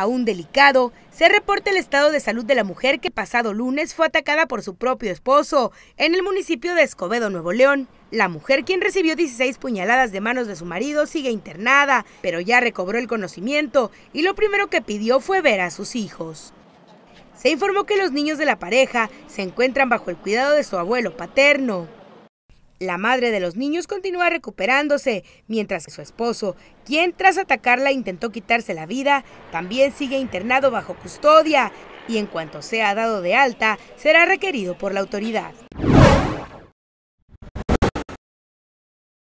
aún delicado, se reporta el estado de salud de la mujer que pasado lunes fue atacada por su propio esposo en el municipio de Escobedo, Nuevo León. La mujer, quien recibió 16 puñaladas de manos de su marido, sigue internada, pero ya recobró el conocimiento y lo primero que pidió fue ver a sus hijos. Se informó que los niños de la pareja se encuentran bajo el cuidado de su abuelo paterno. La madre de los niños continúa recuperándose, mientras que su esposo, quien tras atacarla intentó quitarse la vida, también sigue internado bajo custodia y en cuanto sea dado de alta, será requerido por la autoridad.